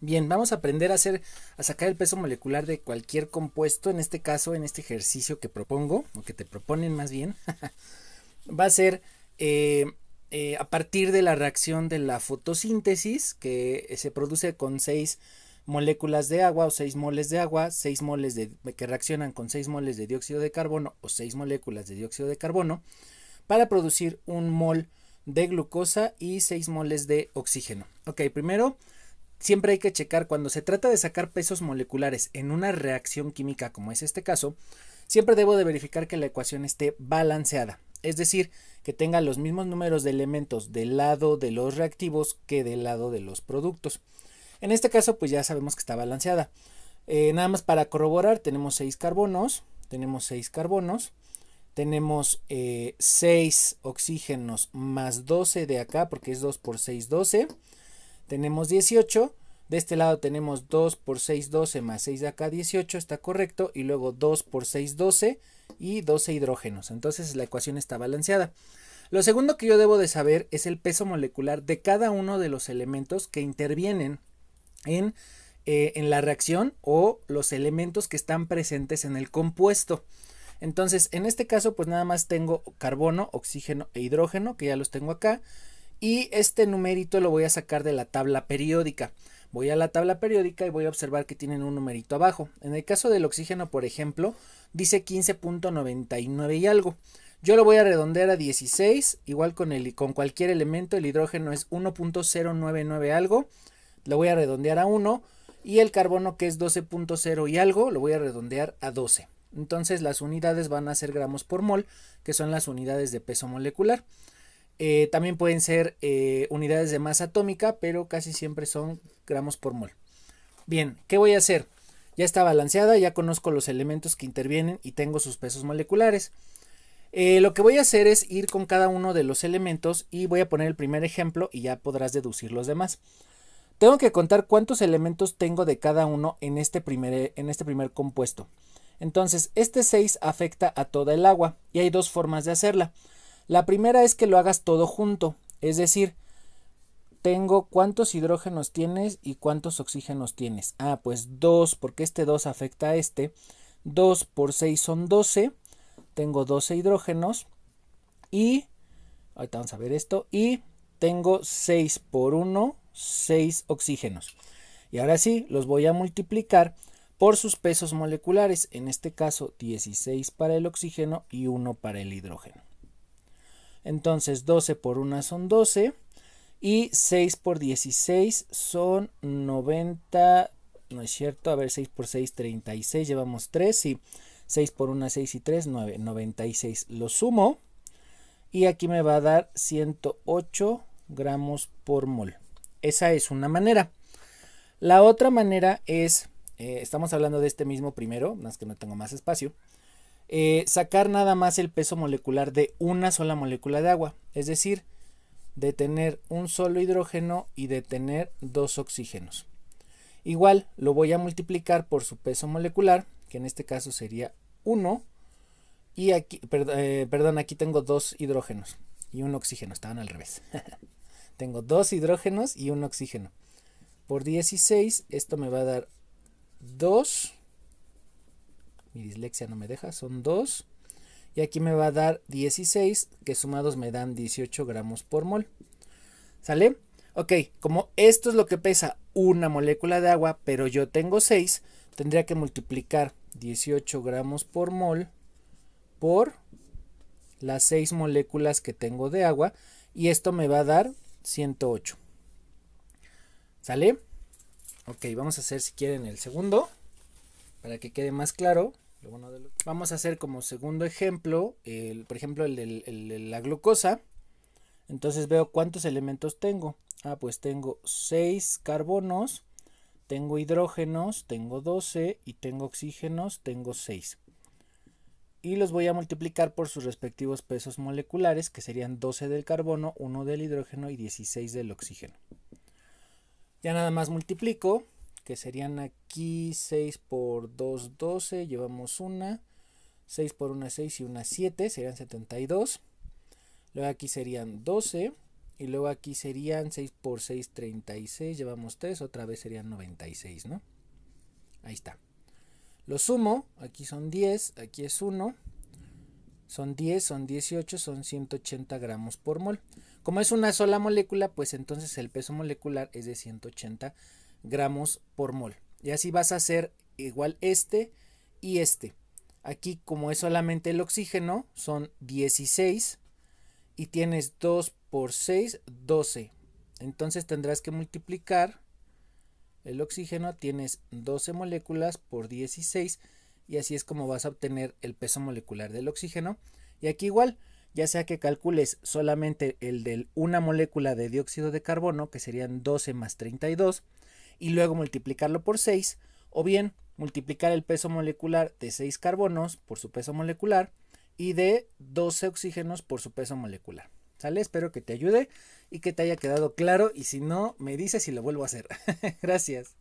Bien, vamos a aprender a hacer, a sacar el peso molecular de cualquier compuesto. En este caso, en este ejercicio que propongo, o que te proponen más bien, va a ser eh, eh, a partir de la reacción de la fotosíntesis, que eh, se produce con seis moléculas de agua o 6 moles de agua, 6 moles de, que reaccionan con 6 moles de dióxido de carbono o 6 moléculas de dióxido de carbono para producir un mol de glucosa y 6 moles de oxígeno. Ok, primero siempre hay que checar cuando se trata de sacar pesos moleculares en una reacción química como es este caso, siempre debo de verificar que la ecuación esté balanceada, es decir, que tenga los mismos números de elementos del lado de los reactivos que del lado de los productos. En este caso pues ya sabemos que está balanceada. Eh, nada más para corroborar tenemos 6 carbonos, tenemos 6 carbonos, tenemos 6 eh, oxígenos más 12 de acá porque es 2 por 6, 12 tenemos 18. De este lado tenemos 2 por 6, 12 más 6 de acá, 18, está correcto. Y luego 2 por 6, 12 y 12 hidrógenos. Entonces la ecuación está balanceada. Lo segundo que yo debo de saber es el peso molecular de cada uno de los elementos que intervienen en, eh, en la reacción o los elementos que están presentes en el compuesto. Entonces, en este caso, pues nada más tengo carbono, oxígeno e hidrógeno, que ya los tengo acá. Y este numerito lo voy a sacar de la tabla periódica. Voy a la tabla periódica y voy a observar que tienen un numerito abajo. En el caso del oxígeno, por ejemplo, dice 15.99 y algo. Yo lo voy a redondear a 16, igual con, con cualquier elemento, el hidrógeno es 1.099 algo, lo voy a redondear a 1, y el carbono que es 12.0 y algo, lo voy a redondear a 12. Entonces las unidades van a ser gramos por mol, que son las unidades de peso molecular. Eh, también pueden ser eh, unidades de masa atómica, pero casi siempre son gramos por mol. Bien, ¿qué voy a hacer? Ya está balanceada, ya conozco los elementos que intervienen y tengo sus pesos moleculares. Eh, lo que voy a hacer es ir con cada uno de los elementos y voy a poner el primer ejemplo y ya podrás deducir los demás. Tengo que contar cuántos elementos tengo de cada uno en este primer, en este primer compuesto. Entonces, este 6 afecta a toda el agua y hay dos formas de hacerla. La primera es que lo hagas todo junto, es decir, tengo cuántos hidrógenos tienes y cuántos oxígenos tienes. Ah, pues 2, porque este 2 afecta a este. 2 por 6 son 12. Tengo 12 hidrógenos. Y, ahorita vamos a ver esto. Y tengo 6 por 1, 6 oxígenos. Y ahora sí, los voy a multiplicar por sus pesos moleculares. En este caso, 16 para el oxígeno y 1 para el hidrógeno. Entonces 12 por 1 son 12 y 6 por 16 son 90, no es cierto, a ver 6 por 6 36, llevamos 3 y 6 por 1 6 y 3 9, 96. Lo sumo y aquí me va a dar 108 gramos por mol. Esa es una manera. La otra manera es, eh, estamos hablando de este mismo primero, más que no tengo más espacio. Eh, sacar nada más el peso molecular de una sola molécula de agua, es decir, de tener un solo hidrógeno y de tener dos oxígenos. Igual lo voy a multiplicar por su peso molecular, que en este caso sería 1, y aquí, eh, perdón, aquí tengo dos hidrógenos y un oxígeno, estaban al revés. tengo dos hidrógenos y un oxígeno. Por 16, esto me va a dar 2 mi dislexia no me deja, son 2. Y aquí me va a dar 16, que sumados me dan 18 gramos por mol. ¿Sale? Ok, como esto es lo que pesa una molécula de agua, pero yo tengo 6, tendría que multiplicar 18 gramos por mol por las 6 moléculas que tengo de agua. Y esto me va a dar 108. ¿Sale? Ok, vamos a hacer si quieren el segundo para que quede más claro. Vamos a hacer como segundo ejemplo, por ejemplo, la glucosa. Entonces veo cuántos elementos tengo. Ah, pues tengo 6 carbonos, tengo hidrógenos, tengo 12 y tengo oxígenos, tengo 6. Y los voy a multiplicar por sus respectivos pesos moleculares, que serían 12 del carbono, 1 del hidrógeno y 16 del oxígeno. Ya nada más multiplico que serían aquí 6 por 2, 12, llevamos una, 6 por 1, 6 y una 7, serían 72. Luego aquí serían 12 y luego aquí serían 6 por 6, 36, llevamos 3, otra vez serían 96, ¿no? Ahí está. Lo sumo, aquí son 10, aquí es 1, son 10, son 18, son 180 gramos por mol. Como es una sola molécula, pues entonces el peso molecular es de 180 gramos por mol. Y así vas a hacer igual este y este. Aquí como es solamente el oxígeno, son 16 y tienes 2 por 6, 12. Entonces tendrás que multiplicar el oxígeno, tienes 12 moléculas por 16 y así es como vas a obtener el peso molecular del oxígeno. Y aquí igual, ya sea que calcules solamente el de una molécula de dióxido de carbono, que serían 12 más 32, y luego multiplicarlo por 6, o bien multiplicar el peso molecular de 6 carbonos por su peso molecular y de 12 oxígenos por su peso molecular. ¿Sale? Espero que te ayude y que te haya quedado claro y si no, me dices y lo vuelvo a hacer. Gracias.